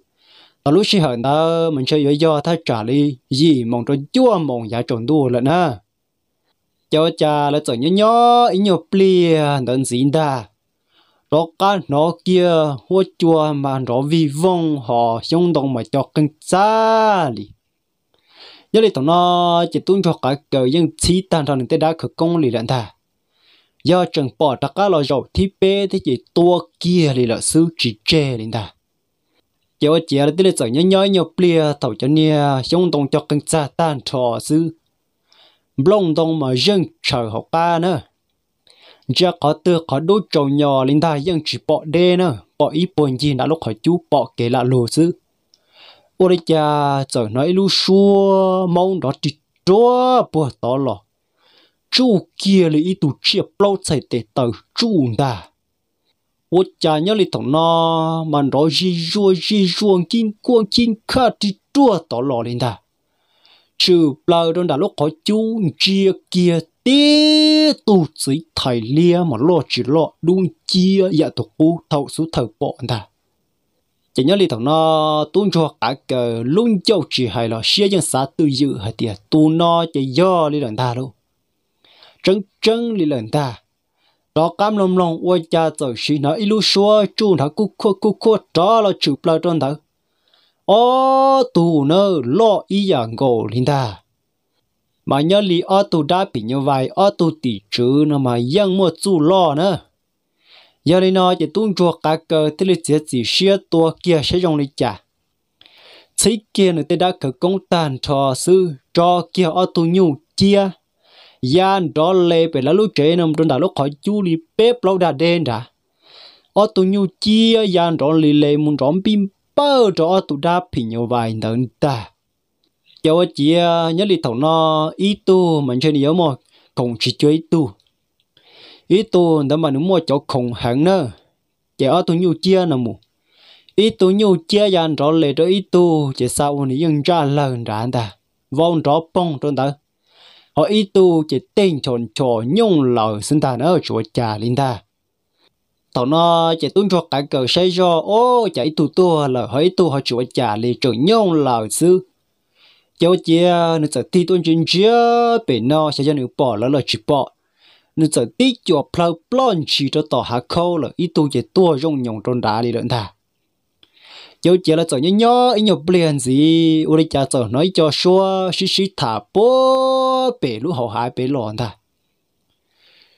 đó lúc xí hận ta mình chơi với do ta trả đi gì mong cho chúa mong giả trộn đua lận ha cho cha lấy cho nhỏ nhỏ ý nhỏ plea đơn gì ta rõ cá nó kia hô chùa mà rõ vi vong họ xung động mà cho kinh xa đi nhớ đi tụi nó chỉ tuân cho cả kiểu dân chỉ tàn ra những tế đá khởi công lì lận thà do trường bỏ tất cả lo dầu thì bé thì chỉ tua kia lì là sư chỉ chê lì thà chỉ có chỉ là tế lệ chẳng nhớ nhớ nhớ plia thầu cho nia xung động cho kinh xa tan trò sư blong dong mà dân chờ họ ca nữa giờ có từ có đôi trầu nhỏ linh ta vẫn chỉ bỏ đê nữa bỏ ý bồn gì đã lúc khỏi chú bỏ kể là lô sư ô đây cha giờ nói lu xua mong đó chỉ chúa bỏ tỏ lọ chú kia là ý tụ chia bao chạy để tờ chú ta ô cha nhớ lý thằng nó mà nói gì rùa gì ruộng kinh quan kinh khá thì chúa tỏ lọ linh ta trừ bao đó đã lúc khỏi chú chia kia tế tu chỉ thầy lia mà lo chỉ lo đúng chia dạ tổ cú thầu số thầu bộ ta chỉ nhớ li thằng nó tuôn cho cả cờ luôn châu chỉ hay là xia dân xã tư dự hay tiệt tu nó chỉ do li lần ta đâu chân chân li lần ta đó cam lòng lòng ôi cha tổ sĩ nó ilu xua chu nó cú khô cú khô đó là chụp lại trong thằng ô tu nó lo ý dạng gồ linh ta mà nhớ lý ở tu đã bị như vậy ở tu tỷ chữ nó mà dân mua chu lo nữa giờ này nó chỉ tuôn cho cả cờ thì lý chỉ chỉ xia tua kia sẽ dùng lý trả thấy kia nữa thì đã cờ công tàn trò sư cho kia ở tu nhu chia yan đó lê về là lúc trẻ nằm trong đà lúc khỏi chú lý bếp lâu đã đen đã ở tu nhu chia yan đó lì lê muốn rõm bim bao cho ở tu đã bị như vậy nữa ta cháu chỉ ờ, nhớ đi thằng nó ít tu mình chơi nhiều mà cùng chỉ chơi ít tu ít tu đó mà nếu mà cháu không hẳn nữa ở tu nhiều chia nè mù ít tu nhiều chia dàn rõ lệ cho ít tu chỉ sau này dân ra lần ra anh ta vong rõ bông trong ta họ ít tu chỉ tên chọn trò nhung lầu sinh ta nó chúa cha linh ta tao nó chỉ tuân thuộc cả cờ say cho ô chạy tu tu là hỏi tu họ chúa trả lì trưởng nhung là sư cháu chia nó sợ tí tuân chân chia bể nó sẽ cho nó bỏ là là chỉ bỏ nó sợ tí cho plau plon chỉ cho tỏ hạ khâu là ít tuổi chỉ tua rong nhong trôn đá đi lợn thà cháu chia là sợ nhớ nhớ ít nhiều liền gì ôi cha sợ nói cho xua xí xí thả bố bể lũ hậu hại bể lòn ta,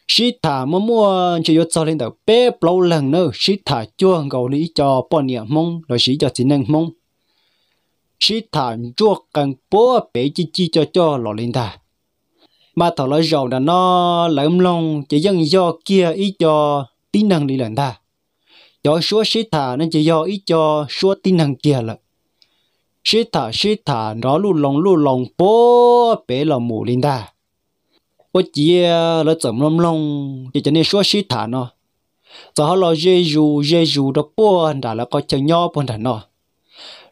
xí thả mà mua chỉ cho cho lên đầu bếp lâu lần nữa xí thả chuông gầu lý cho bọn niệm mông rồi xí cho chỉ năng mông chỉ thản chua càng bố bể chi chi cho cho lọ lên ta mà thọ lỡ giàu là nó lấm âm chỉ dân do kia ý cho tính năng đi lần ta do số sĩ thả nên chỉ do ý cho số tính năng kia là sĩ thả sĩ thả nó lu lòng lu lòng bố bể là mù lên ta ô chỉ ờ, là chậm long long chỉ cho nên số sĩ thả nó giờ họ lo dê dù dê dù đó bố đã là có chân nhau bố đã nó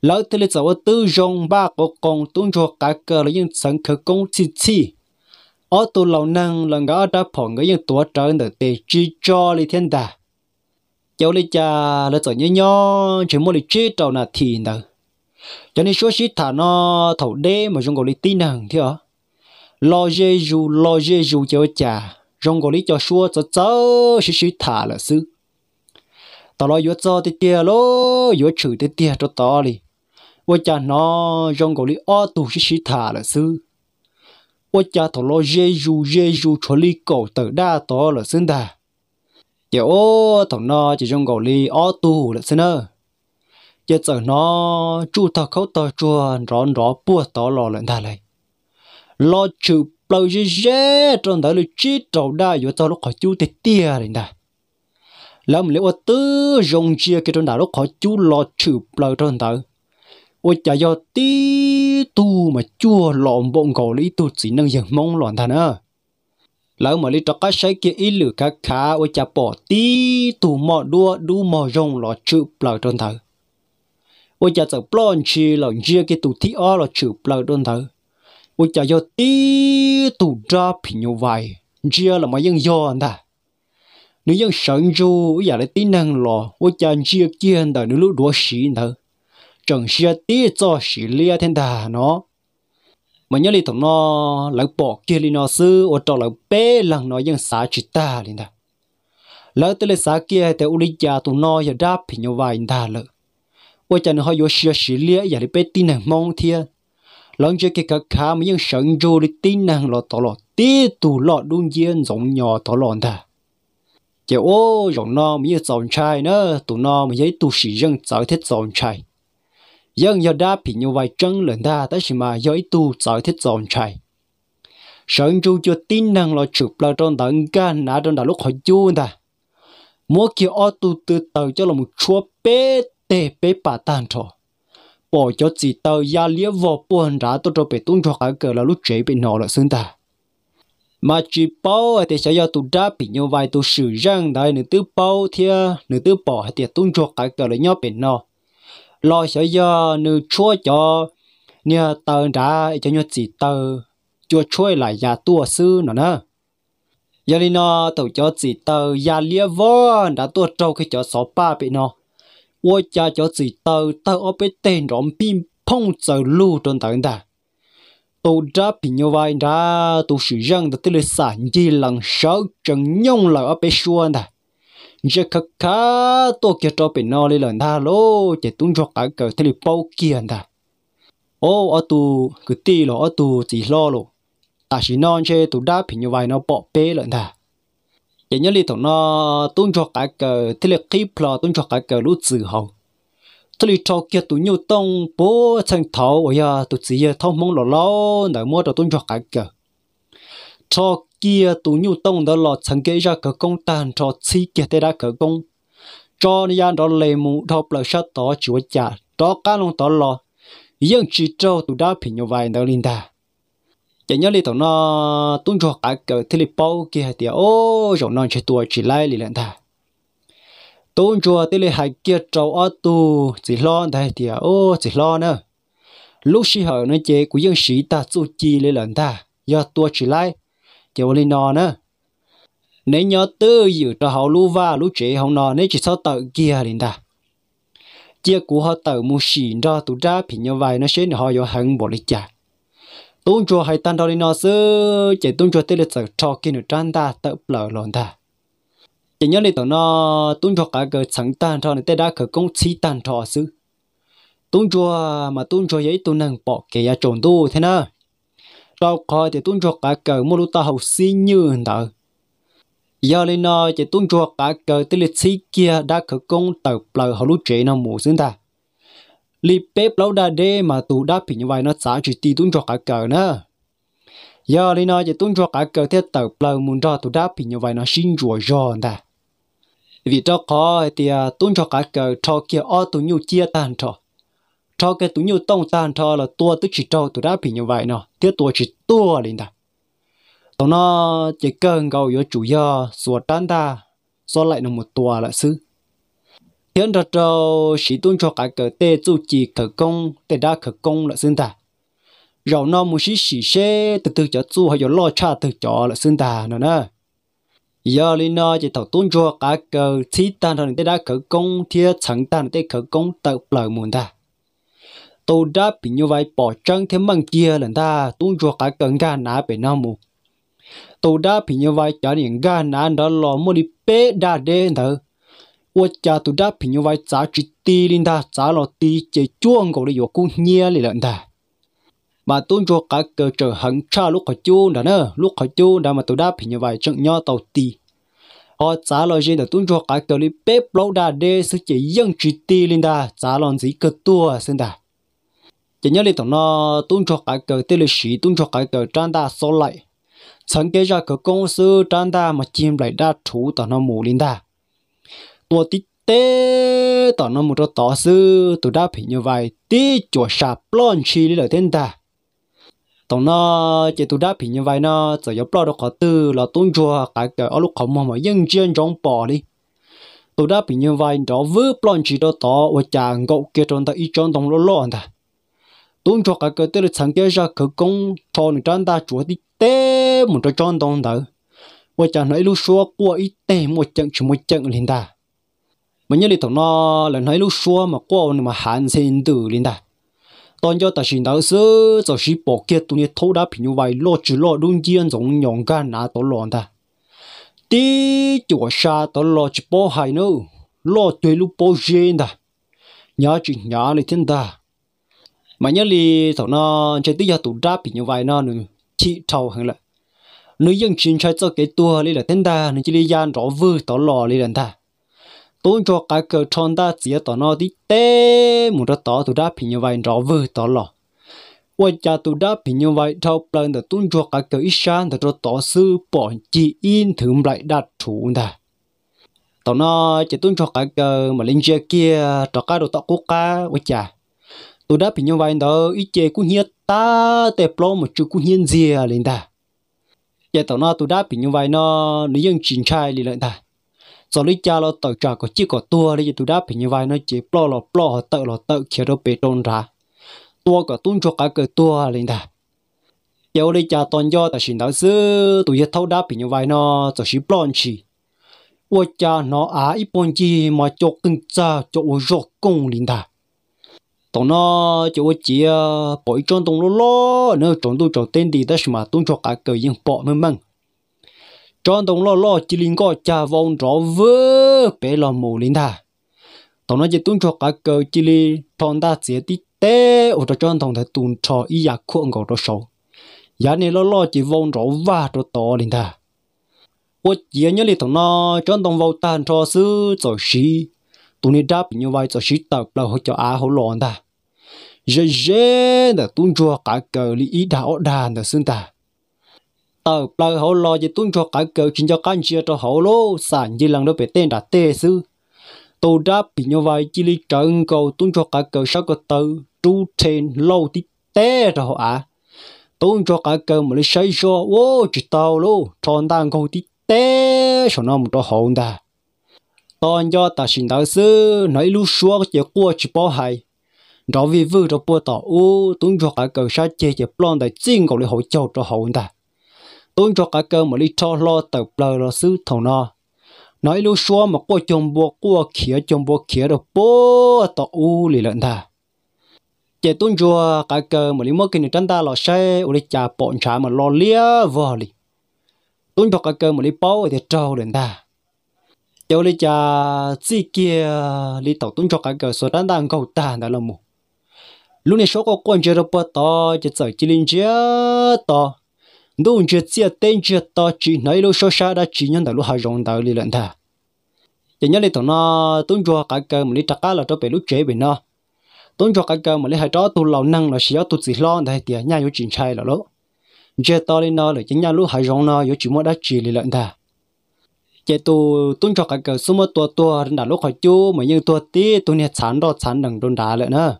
lỡ từ lý giáo tư dùng ba cổ công tung cho cả cờ là những sẵn khởi công chi chi ở tù lâu năng là ngã đã phỏ người những tuổi trở được để chi cho lý thiên đà cháu lý cha là tổ nhớ nhó chỉ muốn lý chi trâu là thì nở cho nên số sĩ thả nó thầu đê mà dùng cổ lý tin năng thế hả lo dê dù lo dê dù cháu cha dùng cổ lý cho xua cho cháu sĩ sĩ thả là sư tao lo yếu cho tê tia lo yếu chửi tê tia cho to đi 我 cha nó trong cổ lý ở tù sĩ sĩ thả là sư 我家头老耶稣耶稣出力狗头大多了生的，也哦头那这种狗哩哦多了生的，也走那猪头口头转转转不多了人他嘞，老猪老耶耶转头哩鸡头大有头路可猪的爹人的，那么哩我都用这个转头路可猪老猪老转头。ôi chả do tí tu mà chua lộn bộn cổ lý tu chỉ nâng dần mong loạn thằng ơ lão mà lý cho cái sấy kia ý lử cá khá ôi chả bỏ tí tu mò đua đu mò rong lọ chữ blau trôn thở ôi chả sợ plon chi lọ chia cái tu thi o lọ chữ blau trôn thở ôi chả do tí tu ra phì nhiều vài chia là mà dân do anh ta nếu dân sẵn dù giả lại tí năng lọ ôi chả chia kia anh ta nếu lúc đua xí anh ta จจงเสสีียเ些地做系เ天的喏。มันยังลีตรงนอหลังปอกเกลีนอซื้ออดตอหลังเป้หลังนอยังสาจิตตาลินดาหลัวแต่ละสาเกียแต่อุลิยาตรงนออย่าดับผิญวาวินดาเลยว่าจะนอหอยเสียสิเลียอย่าลีเป้ตีนังมองเทียนหลังจากเกิดขามันยังเฉิงโจลีตีนังหลอดตลอดตีตูหลอดดุนเย็นสงยอตลอดนะเจ้าโอ้ยัรงนอมีสองชาเนอตรงนอม่นยังตวสียังสาวเทศสองชา dân do đa bị như vậy chân lần ta ta chỉ mà do ít tu giải thích dọn chạy sơn chu cho tin năng lo chụp là trong tận ca nã trong đã lúc họ chu ta mỗi khi ô tu từ tàu cho là một chúa bé tê bé bà tan thọ bỏ cho chỉ tàu ya lia vô buồn ra tôi cho bị tung cho cả cờ là lúc chế bị nọ là xứng ta mà chỉ bao thì sẽ do tụi đã bị như vậy tụi sử dụng đấy nữa tứ bao thì nữa tứ bỏ thì tung cho cả cờ là nhau bị nọ lo sợ giờ nữ chúa cho nhờ tờ ra cho nhớ chỉ tờ chua chui lại nhà tua sư nó nè giờ đi nó tổ cho chỉ tờ nhà lia vô đã tua trâu cái cho số ba bị nó ôi cha cho chỉ tờ tờ ở bên tên rộm pin phong chờ lưu trong tận ta tổ ra pin như vậy ra tổ sử dân đã tới lịch sản gì lần sáu chẳng nhông là ở bên xuân ta giờ khá khá tổ kia cho bên nó lên lần tha lô chỉ tung cho cả cái thằng lực bao kia ta ô ở tu cứ tì lo ở tu chỉ lo lo ta chỉ non chơi tu đáp hình như vậy nó bỏ bê lần ta chỉ nhớ li thằng nó tung cho cả cái thằng lực khi plo tung cho cả cái lũ dữ hậu thằng lực cho kia tu nhiêu tông bố thằng thảo ôi ya à, tu chỉ thông mong lo lo nào mua cho tung cho cả cái cho kia tú nhu tông đó lọt chẳng kể ra cái công tàn cho chi kia thế đã cái công cho nên đó lệ mù đọc là sát đó chúa trả đó cá lông đó lọ nhưng chỉ cho tú đã phình nhau vài đó linh ta chỉ nhớ lý tao nó tuân cho cả cái thế lý bao kia thì ô rồi nó chỉ tuổi chỉ lại lý lên ta tuân cho thế lý hai kia trâu ở tu chỉ lo thế thì ô chỉ lo nữa lúc xí hở nó chế của dân sĩ ta chú chi lên lần ta giờ tuổi chỉ lại chiều lên nọ nữa nếu nhớ tư dự cho họ lú va lú chế họ nọ nếu chỉ sao tự kia lên ta chia của họ tự mua xỉn cho tụ ra thì như vậy nó sẽ họ có hận bỏ đi chả tôn cho hay tan đó lên nó sư chỉ tôn cho tê lịch sử cho kia nữa trang ta tự lỡ lòn ta chỉ nhớ lên tụi nó tôn cho cả cái sẵn tan cho nên tê đã khởi công chi tan cho sư tôn cho mà tôn cho giấy tôn năng bỏ kẻ trộn tu thế nào sau khó thì tuân cho cả cờ mua ta học xí như thế giờ lên nó chỉ tuân cho cả cờ tới lịch xí kia đã khởi công tàu bờ hậu lũ trẻ nó mù xứng ta li bếp lâu đa đê mà tù đã phỉ như vậy nó xả chỉ ti tuân cho cả cờ nữa giờ lên nó chỉ tuân cho cả cờ theo tàu bờ muốn cho tù đã phỉ như vậy nó xin rủa giòn à, ta vì cho khó thì tuân cho cả cờ cho kia ô tù nhu chia tan cho cho cái tu nhiêu tông tan cho là tua tức chỉ cho tụi đã bị như vậy nọ, tiếc tua chỉ tua lên ta tao nó chỉ cần gầu yếu chủ yếu sửa tan ta so lại nó một tua là sư, tiến ra cho sĩ tuân cho cả cờ tê chu chỉ khởi công tê đa khởi công là xưng ta rồi nó một sĩ sĩ xe từ từ cho chu hay cho lo cha từ cho là xưng ta nữa nè giờ lên nó chỉ thầu tuân cho cả cờ chi tan thằng tê đa khởi công thiệt chẳng tan tê khởi công tự lời muốn ta tôi đã bị như vậy bỏ trăng thêm măng kia lần ta tung cho cả cần ga ná bị nam mù tôi đã bị như vậy chả điện ga nã đã lò mua đi bé lần đê mà tôn cho cả cờ trở hẳn cha lúc khỏi chú đã nè lúc khỏi chú đã mà tôi đã phải như vậy chẳng nhau tàu tì họ trả lời gì là tôn cho cả cờ li bếp lâu đà đê sự chỉ dân chỉ tì lên ta trả lời gì cơ tua xin ta chỉ nhớ đi tổng nó tung cho cái cờ tên lịch sử tung cho cái cờ trang đa số lại sáng kế ra cái công sư trang đa mà chim lại đa chủ tổng nó mù linh ta, tua tí tê tổng nó một chỗ tỏ sư tụ đã phỉ như vậy tí chỗ sạp lon chi lên ở tên ta tổng nó chỉ tụ đã phỉ như vậy nó giờ yếu bao được khó tư là tung cho cái cờ ở lúc khó mà mà dân chuyên trong bỏ đi tụ đa phỉ như vậy đó vớ lon chi đó tỏ và chàng gậu kia trong ta ít trong tổng lỗ lỗ anh ta tôn cho cái cái tới sáng kia ra cái công cho người trang ta chúa đi té một cái trang đồng đó và chẳng nói lúc xưa qua ít té một trận chỉ một trận liền ta mà nhớ đi thằng nó là nói lúc xưa mà qua mà hạn sinh tử liền ta tôn cho ta xin đạo sư cho sĩ bỏ kia tụi này thâu đã bị như vậy lo chỉ lo đúng diện giống nhọn gan nã tổ loạn ta Đi chúa sa tổ lo chỉ bỏ hay nữa lo tuyệt lúc bỏ riêng ta nhớ chỉ nhớ lại thiên ta mà nhớ li thọ nó chơi tí do tụ đáp bị như vậy nó nó chị trâu hơn là nếu dân chuyên chơi cho cái tua li là tên ta nó chỉ li gian rõ vư tỏ lò li là ta tôi cho cái cờ tròn ta chỉ tỏ nó đi tê một đó tỏ tụ đáp bị như vậy rõ vư tỏ lò quay cha tụ đáp bị như vậy trâu plan được tôi cho cái cờ ít sáng được rồi tỏ sư bỏ chỉ in thử lại đặt chủ ta tao nó chỉ tuân cho cái mà linh kia cho cái đồ tao cố cá với cha tôi đã bị như vậy đó ít chế cũng hiết ta để plo một chút cũng hiện gì lên ta giờ dạ, tao nói tôi đã bị như vậy nó nó dân chính trai lên lại ta cho lý cha lo tàu trà có chiếc có tua lý tôi đã bị như vậy nó chỉ plo lo plo họ tàu lo tàu kia đâu bị tôn ra tua cả tuôn cho cả cái tua lên ta giờ dạ, lý cha toàn do ta xin đạo sư tôi giờ thâu đã bị như vậy nó cho xí plon chỉ 我家那阿一般子嘛，就跟着就我做工领的。tổng nó chỗ chỉ ờ, bỏ trong tổng lô lô nó trong tôi trong tên đi ta mà tôi cho cả cái những bỏ mầm mầm trong tổng lô lô chỉ liên có cha vong rõ vớ bé là mù liên thà tổng nó chỉ tôi cho cả cái chỉ li thằng ta chỉ đi té ở trong tổng thể tuần cho ý giả khuôn gọi đó sầu giá này lô lô chỉ vong rõ và cho to liên thà 我今年里头呢，转动 vào 单车是做事。tôi nó đáp như vậy cho sĩ tập là họ cho á họ lòn ta giờ dễ là tôi cho cả cờ lý ý đạo đàn là xưng ta tập là họ lo cho tôi cho cả cờ chính cho cán chia cho họ lô sản như lần đó về tên đã tê sư tôi đáp bị như vậy chỉ lý trận cầu tôi cho cả cờ sao có từ trụ trên lâu thì tê rồi họ á tụi cho cả cờ mà lấy say cho ô chỉ tao luôn tròn đang cầu thì tê cho nó một cho họ ta tao nhớ ta xin đạo sư nói lúc xưa chỉ qua chỉ bỏ hay đó vì vừa đó bỏ tao u tuân cho cả cầu sa chê chỉ plon đại chính cầu để hỗ trợ cho hậu ta tuân cho cả cơ mà đi cho lo tàu bờ lo sư thầu nó nói lúc xưa mà qua chồng bỏ qua khía chồng bỏ khía đó bỏ tao u lì lợn ta chỉ tuân cho cả cầu mà đi mất cái chân ta lo xe u đi chà bọn trái mà lo lia vò lì tuân cho cả cơ mà đi bao để trâu lên ta cháu lấy cha chỉ kia lấy tàu tung cho cả cơ số đan đang cầu tàn đó là mù lúc này số có quan chế độ bắt to chỉ sợ chỉ linh chơi to đúng chơi chơi tên chơi to chỉ nói lúc số xa đã chỉ nhân đạo lúc hai rồng đạo lý luận thà chỉ nhớ lấy tàu nó tung cho cả cơ mà lấy trắc là cho bị lúc chế bị nó tung cho cả cơ mà lấy hai chó tu lầu năng là xí tu chỉ lo đại tiệt nhà có chuyện sai là lỗ chơi to lên nó là chính nhà lúc hai rồng nó có chỉ mới đã chỉ lý luận thà chế tu tuân cho cái cái số mà tua tua đã lúc khỏi chú mà như tua tí tu này chán rồi chán đằng đồn đá lại nữa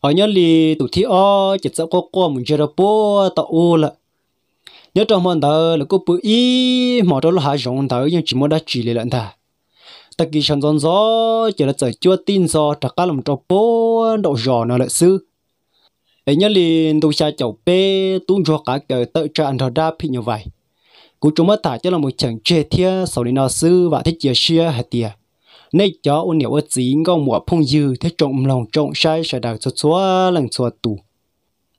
ở nhớ li tụ thi o chỉ sợ có qua mình chơi đâu bố tao u lợ nhớ trong mòn đó là cô bự ý mà đó là hạ rộng đó nhưng chỉ mới đã chỉ lại lận ta ta kỳ chẳng giòn gió chỉ là trời chưa tin do trả cá làm cho bố đậu giò nó lại sư ấy nhớ liền tụ xa chậu bê tuân cho cả cái tự trạng thọ đa phi như vậy cú chúng mất thả cho là một chẳng chê thia sau đến nó sư và thích chia chia hạt tiệt nay cho ôn nhiều ớt gì ngon mùa phong dư thế trộm lòng trộm sai sẽ đạt cho chúa lần chúa tù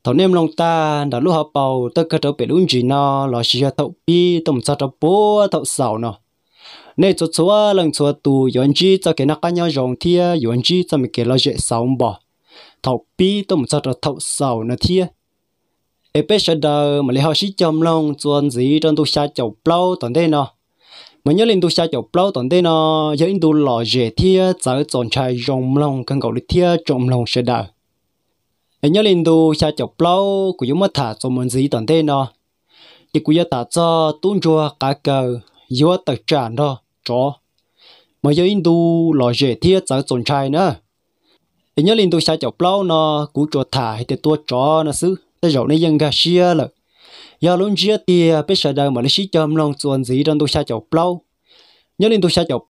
thảo nem lòng ta đã lúc họ bầu tất cả đều về đúng gì nó là chỉ cho tàu bi tổng sao tàu bố tàu sầu nó nay cho chúa lần chúa tù yon chi cho cái nó cá nhau rồng thia yon chi cho mình cái lo dễ sống bỏ tàu bi tổng sao tàu sầu nó thia เอเป็ดเดอมาเลยเขาชิจอมลงจวนสีจนตัวชาจบเปล่าตอนเด้เนาะมันยังลินตัวชาจบเปล่าตอนเด้เนาะยังอินดูหล่อเจเทียจะจนชายจมลงกันกับลิเทียจมลงเสดาเอ็งยังลินตัวชาจบเปล่ากูยังมาถ่าจมมันสีตอนเด้เนาะที่กูยังตัดจอตุ้นจัวกาเกอยัวตัดจานเนาะจ้อมันยังอินดูหล่อเจเทียจะจนชายเนาะเอ็งยังลินตัวชาจบเปล่าเนาะกูจัวถ่าให้แต่ตัวจ้อนะซื้อ thế rồi nãy dân gà xia là giờ luôn chia thì à, bây giờ đời mà nó xí chôm lòng chuẩn gì trong tôi xa chọc lâu nhớ nên tôi xa chọc